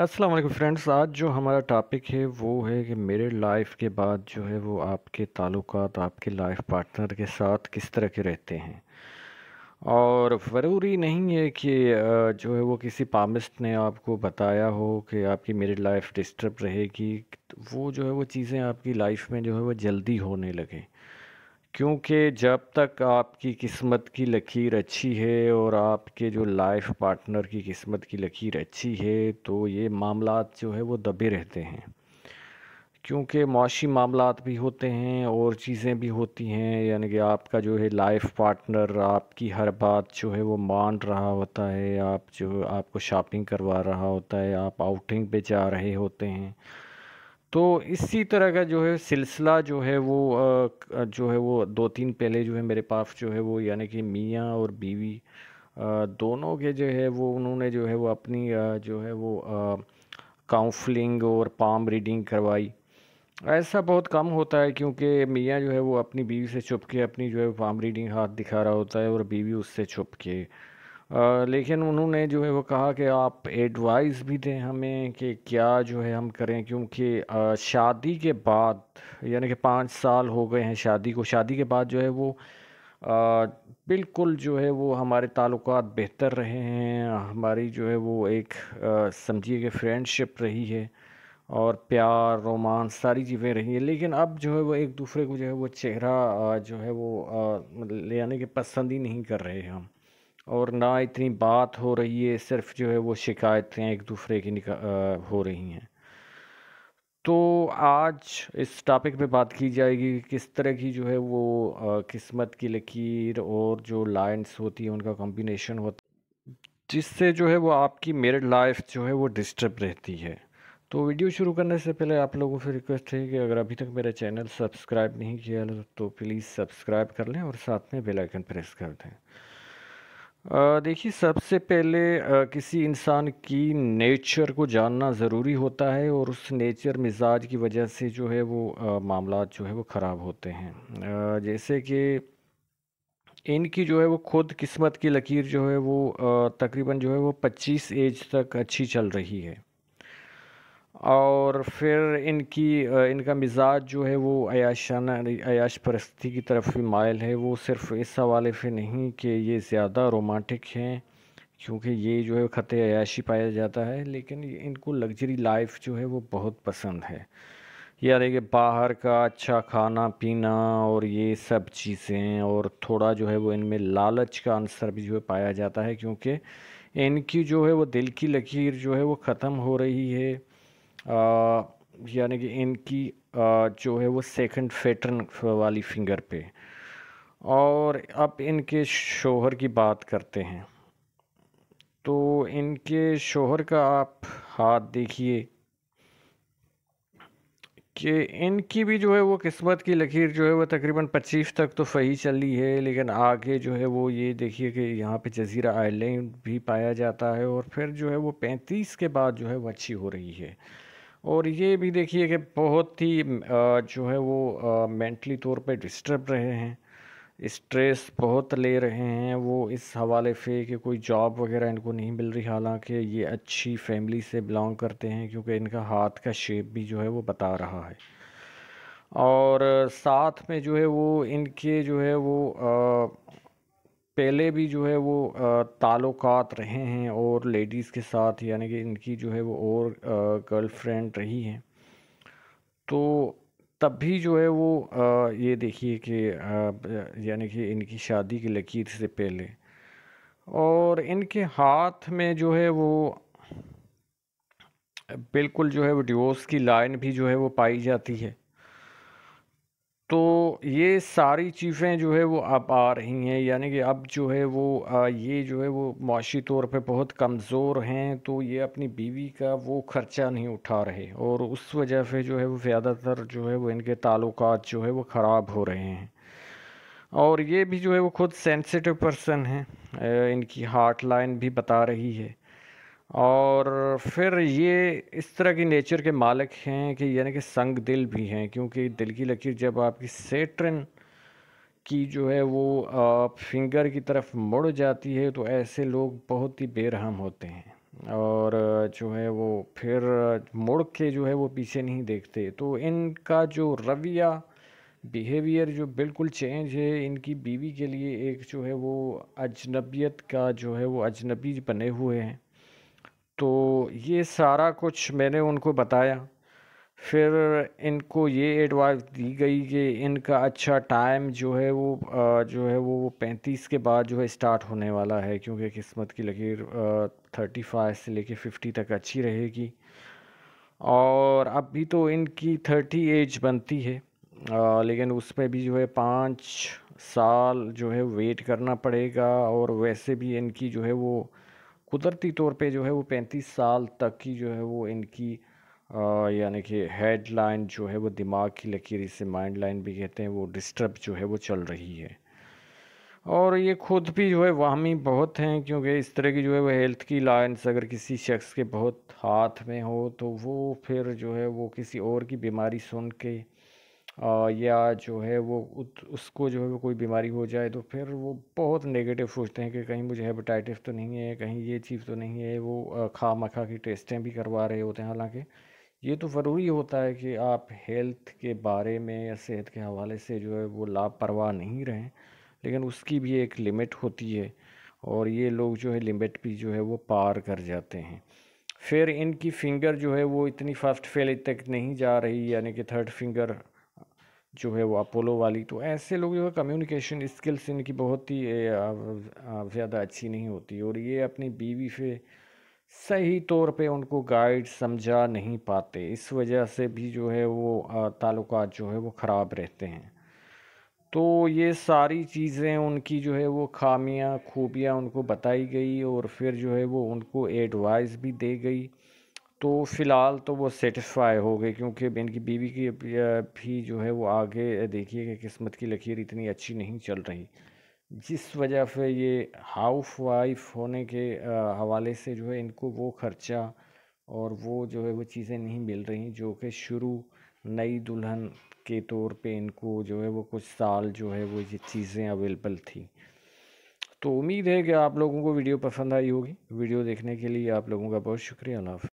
अस्सलाम वालेकुम फ्रेंड्स आज जो हमारा टॉपिक है वो है कि मेरे लाइफ के बाद जो है वो आपके ताल्लुकात आपके लाइफ पार्टनर के साथ किस तरह के रहते हैं और ज़रूरी नहीं है कि जो है वो किसी पामिस्ट ने आपको बताया हो कि आपकी मेरी लाइफ डिस्टर्ब रहेगी वो जो है वो चीज़ें आपकी लाइफ में जो है वो जल्दी होने लगे क्योंकि जब तक आपकी किस्मत की लकीर अच्छी है और आपके जो लाइफ पार्टनर की किस्मत की लकीर अच्छी है तो ये मामला जो है वो दबे रहते हैं क्योंकि मुआशी मामला भी होते हैं और चीज़ें भी होती हैं यानी कि आपका जो है लाइफ पार्टनर आपकी हर बात जो है वो मान रहा होता है आप जो आपको शॉपिंग करवा रहा होता है आप आउटिंग पे जा रहे होते हैं तो इसी तरह का जो है सिलसिला जो है वो जो है वो दो तीन पहले जो है मेरे पास जो है वो यानी कि मियाँ और बीवी दोनों के जो है वो उन्होंने जो है वो अपनी जो है वो काउंसलिंग और पाम रीडिंग करवाई ऐसा बहुत कम होता है क्योंकि मियाँ जो है वो अपनी बीवी से छुप के अपनी जो है पाम रीडिंग हाथ दिखा रहा होता है और बीवी उससे छुप के लेकिन उन्होंने जो है वो कहा कि आप एडवाइस भी दें हमें कि क्या जो है हम करें क्योंकि शादी के बाद यानी कि पाँच साल हो गए हैं शादी को शादी के बाद जो है वो आ, बिल्कुल जो है वो हमारे ताल्लुक बेहतर रहे हैं हमारी जो है वो एक समझिए कि फ्रेंडशिप रही है और प्यार रोमांस सारी चीज़ें रही हैं लेकिन अब जो है वो एक दूसरे को जो है वो चेहरा जो है वो यानी कि पसंद ही नहीं कर रहे हैं हम और ना इतनी बात हो रही है सिर्फ जो है वो शिकायतें एक दूसरे की निका हो रही हैं तो आज इस टॉपिक पे बात की जाएगी किस तरह की जो है वो किस्मत की लकीर और जो लाइन्स होती है उनका कॉम्बिनेशन होता जिससे जो है वो आपकी मेरिड लाइफ जो है वो डिस्टर्ब रहती है तो वीडियो शुरू करने से पहले आप लोगों से रिक्वेस्ट है कि अगर अभी तक मेरा चैनल सब्सक्राइब नहीं किया तो प्लीज़ सब्सक्राइब कर लें और साथ में बेलाइकन प्रेस कर दें देखिए सबसे पहले आ, किसी इंसान की नेचर को जानना ज़रूरी होता है और उस नेचर मिजाज की वजह से जो है वो मामला जो है वो ख़राब होते हैं आ, जैसे कि इनकी जो है वो खुद किस्मत की लकीर जो है वो तकरीबन जो है वो 25 एज तक अच्छी चल रही है और फिर इनकी इनका मिजाज जो है वो अयाशाना अयाश परस्ती की तरफ भी मायल है वो सिर्फ इस हवाले से नहीं कि ये ज़्यादा रोमांटिक हैं क्योंकि ये जो है ख़त अयाशी पाया जाता है लेकिन इनको लग्जरी लाइफ जो है वो बहुत पसंद है या देखिए बाहर का अच्छा खाना पीना और ये सब चीज़ें और थोड़ा जो है वो इनमें लालच का आंसर भी जो है पाया जाता है क्योंकि इनकी जो है वो दिल की लकीर जो है वो ख़त्म हो रही है यानी कि इनकी जो है वो सेकंड फेटर्न वाली फिंगर पे और अब इनके शोहर की बात करते हैं तो इनके शोहर का आप हाथ देखिए कि इनकी भी जो है वो किस्मत की लकीर जो है वो तकरीबन पच्चीस तक तो सही चली है लेकिन आगे जो है वो ये देखिए कि यहाँ पे जजीरा आइलैंड भी पाया जाता है और फिर जो है वो पैंतीस के बाद जो है वो अच्छी हो रही है और ये भी देखिए कि बहुत ही जो है वो मेंटली तौर पे डिस्टर्ब रहे हैं स्ट्रेस बहुत ले रहे हैं वो इस हवाले से कि कोई जॉब वगैरह इनको नहीं मिल रही हालांकि ये अच्छी फैमिली से बिलोंग करते हैं क्योंकि इनका हाथ का शेप भी जो है वो बता रहा है और साथ में जो है वो इनके जो है वो पहले भी जो है वो ताल्लुकात रहे हैं और लेडीज़ के साथ यानी कि इनकी जो है वो और गर्लफ्रेंड रही हैं तो तब भी जो है वो ये देखिए कि यानी कि इनकी शादी की लकीर से पहले और इनके हाथ में जो है वो बिल्कुल जो है वो डिवोर्स की लाइन भी जो है वो पाई जाती है तो ये सारी चीज़ें जो है वो अब आ रही हैं यानी कि अब जो है वो ये जो है वो मुशी तौर पे बहुत कमज़ोर हैं तो ये अपनी बीवी का वो ख़र्चा नहीं उठा रहे और उस वजह से जो है वो ज़्यादातर जो है वो इनके ताल्लुक जो है वो ख़राब हो रहे हैं और ये भी जो है वो खुद सेंसिटिव पर्सन हैं इनकी हार्ट लाइन भी बता रही है और फिर ये इस तरह की नेचर के मालिक हैं कि यानी कि संग दिल भी हैं क्योंकि दिल की लकीर जब आपकी सेट्रिन की जो है वो आप फिंगर की तरफ मुड़ जाती है तो ऐसे लोग बहुत ही बेरहम होते हैं और जो है वो फिर मुड़ के जो है वो पीछे नहीं देखते तो इनका जो रवैया बिहेवियर जो बिल्कुल चेंज है इनकी बीवी के लिए एक जो है वो अजनबियत का जो है वो अजनबी बने हुए हैं तो ये सारा कुछ मैंने उनको बताया फिर इनको ये एडवाइस दी गई कि इनका अच्छा टाइम जो है वो जो है वो पैंतीस के बाद जो है स्टार्ट होने वाला है क्योंकि किस्मत की लकीर थर्टी फाइव से लेके फिफ्टी तक अच्छी रहेगी और अब भी तो इनकी थर्टी एज बनती है आ, लेकिन उसमें भी जो है पाँच साल जो है वेट करना पड़ेगा और वैसे भी इनकी जो है वो कुदरती तौर पे जो है वो पैंतीस साल तक की जो है वो इनकी यानी कि हेड लाइन जो है वो दिमाग की लकीर इसे माइंड लाइन भी कहते हैं वो डिस्टर्ब जो है वो चल रही है और ये खुद भी जो है वाहमी बहुत हैं क्योंकि इस तरह की जो है वो हेल्थ की लाइन्स अगर किसी शख्स के बहुत हाथ में हो तो वो फिर जो है वो किसी और की बीमारी सुन के या जो है वो उसको जो है वो कोई बीमारी हो जाए तो फिर वो बहुत नेगेटिव सोचते हैं कि कहीं मुझे हेपेटाइटिस तो नहीं है कहीं ये चीज़ तो नहीं है वो खा मखा की टेस्टें भी करवा रहे होते हैं हालांकि ये तो ज़रूरी होता है कि आप हेल्थ के बारे में या सेहत के हवाले से जो है वो लापरवाह नहीं रहें लेकिन उसकी भी एक लिमिट होती है और ये लोग जो है लिमिट भी जो है वो पार कर जाते हैं फिर इनकी फ़िंगर जो है वो इतनी फास्ट फेल तक नहीं जा रही यानी कि थर्ड फिंगर जो है वो अपोलो वाली तो ऐसे लोग जो है कम्युनिकेशन स्किल्स इनकी बहुत ही ज़्यादा अच्छी नहीं होती और ये अपनी बीवी से सही तौर पे उनको गाइड समझा नहीं पाते इस वजह से भी जो है वो ताल्लुक जो है वो ख़राब रहते हैं तो ये सारी चीज़ें उनकी जो है वो खामियां खूबियां उनको बताई गई और फिर जो है वो उनको एडवाइस भी दे गई तो फ़िलहाल तो वो सेटिस्फाई हो गए क्योंकि इनकी बीवी की भी जो है वो आगे देखिए कि किस्मत की लकीर इतनी अच्छी नहीं चल रही जिस वजह से ये हाउस वाइफ होने के हवाले से जो है इनको वो ख़र्चा और वो जो है वो चीज़ें नहीं मिल रही जो कि शुरू नई दुल्हन के तौर पे इनको जो है वो कुछ साल जो है वो ये चीज़ें अवेलेबल थी तो उम्मीद है कि आप लोगों को वीडियो पसंद आई होगी वीडियो देखने के लिए आप लोगों का बहुत शुक्रिया अल्लाह